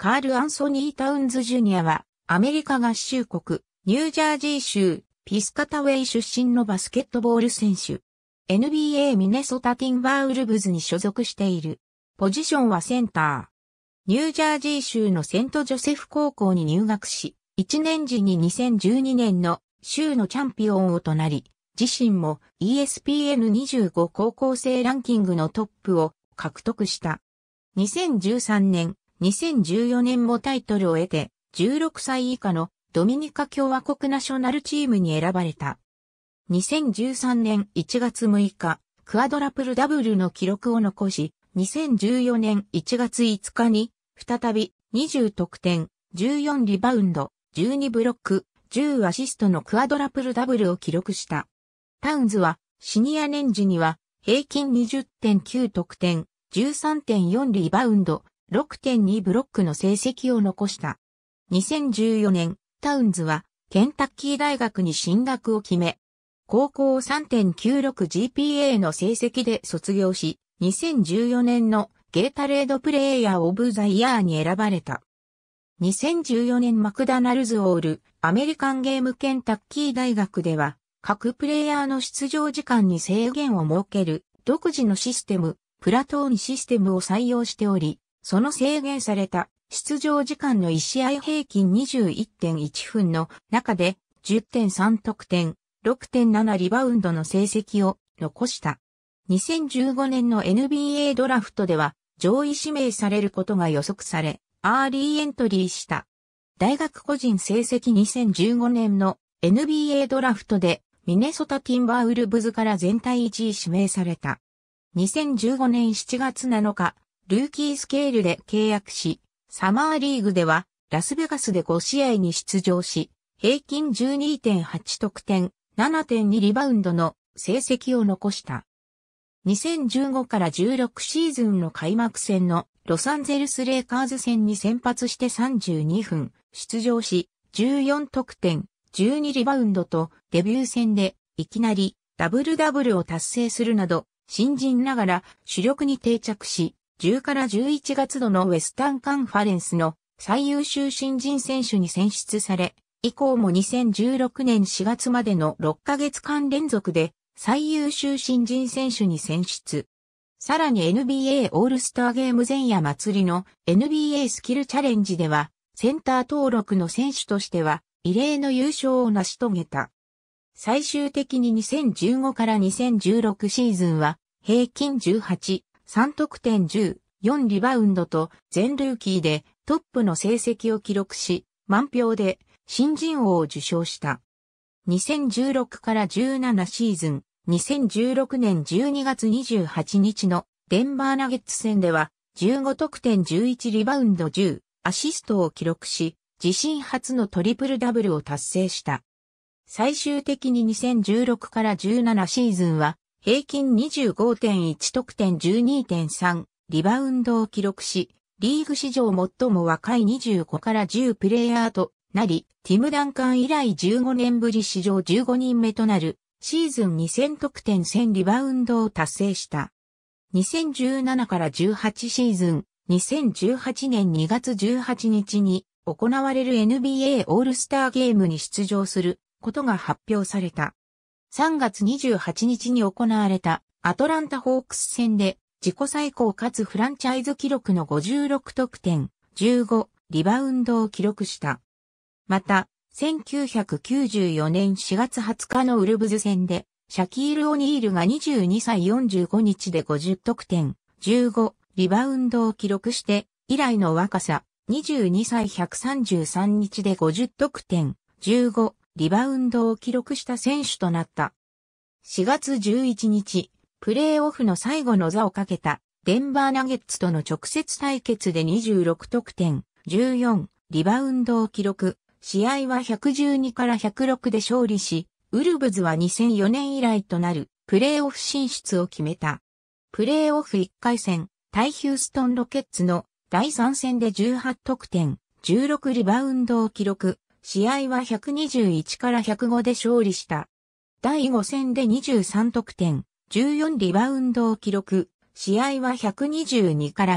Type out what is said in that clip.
カール・アンソニー・タウンズ・ジュニアは、アメリカ合衆国、ニュージャージー州、ピスカタウェイ出身のバスケットボール選手。NBA ミネソタ・ティンバーウルブズに所属している。ポジションはセンター。ニュージャージー州のセント・ジョセフ高校に入学し、1年時に2012年の州のチャンピオンをとなり、自身も ESPN25 高校生ランキングのトップを獲得した。2013年、2014年もタイトルを得て、16歳以下のドミニカ共和国ナショナルチームに選ばれた。2013年1月6日、クアドラプルダブルの記録を残し、2014年1月5日に、再び20得点、14リバウンド、12ブロック、10アシストのクアドラプルダブルを記録した。タウンズは、シニア年時には、平均20.9得点、13.4リバウンド、6.2ブロックの成績を残した。2014年、タウンズはケンタッキー大学に進学を決め、高校 3.96GPA の成績で卒業し、2014年のゲータレードプレイヤーオブザイヤーに選ばれた。2014年マクダナルズオールアメリカンゲームケンタッキー大学では各プレイヤーの出場時間に制限を設ける独自のシステムプラトーンシステムを採用しておりその制限された出場時間の1試合平均21.1分の中で10.3得点、6.7リバウンドの成績を残した。2015年の NBA ドラフトでは上位指名されることが予測され、アーリーエントリーした。大学個人成績2015年の NBA ドラフトでミネソタティンバーウルブズから全体1位指名された。2015年7月7日、ルーキースケールで契約し、サマーリーグではラスベガスで5試合に出場し、平均12.8得点、7.2リバウンドの成績を残した。2015から16シーズンの開幕戦のロサンゼルスレイカーズ戦に先発して32分出場し、14得点、12リバウンドとデビュー戦でいきなりダブルダブルを達成するなど、新人ながら主力に定着し、10から11月度のウェスタンカンファレンスの最優秀新人選手に選出され、以降も2016年4月までの6ヶ月間連続で最優秀新人選手に選出。さらに NBA オールスターゲーム前夜祭りの NBA スキルチャレンジでは、センター登録の選手としては異例の優勝を成し遂げた。最終的に2015から2016シーズンは平均18、3得点10、4リバウンドと全ルーキーでトップの成績を記録し、満票で新人王を受賞した。2016から17シーズン、2016年12月28日のデンバーナゲッツ戦では15得点11リバウンド10アシストを記録し、自身初のトリプルダブルを達成した。最終的に2016から17シーズンは平均25.1得点12.3リバウンドを記録し、リーグ史上最も若い25から10プレイヤーとなり、ティム・ダンカン以来15年ぶり史上15人目となる、シーズン2000得点1000リバウンドを達成した。2017から18シーズン、2018年2月18日に行われる NBA オールスターゲームに出場することが発表された。3月28日に行われたアトランタホークス戦で自己最高かつフランチャイズ記録の56得点、15リバウンドを記録した。また、1994年4月20日のウルブズ戦で、シャキール・オニールが22歳45日で50得点、15リバウンドを記録して、以来の若さ、22歳133日で50得点、15リバウンドを記録した選手となった。4月11日、プレーオフの最後の座をかけたデンバーナゲッツとの直接対決で26得点、14、リバウンドを記録。試合は112から106で勝利し、ウルブズは2004年以来となるプレーオフ進出を決めた。プレーオフ1回戦、タイヒューストンロケッツの第3戦で18得点、16リバウンドを記録。試合は121から105で勝利した。第5戦で23得点、14リバウンドを記録、試合は122から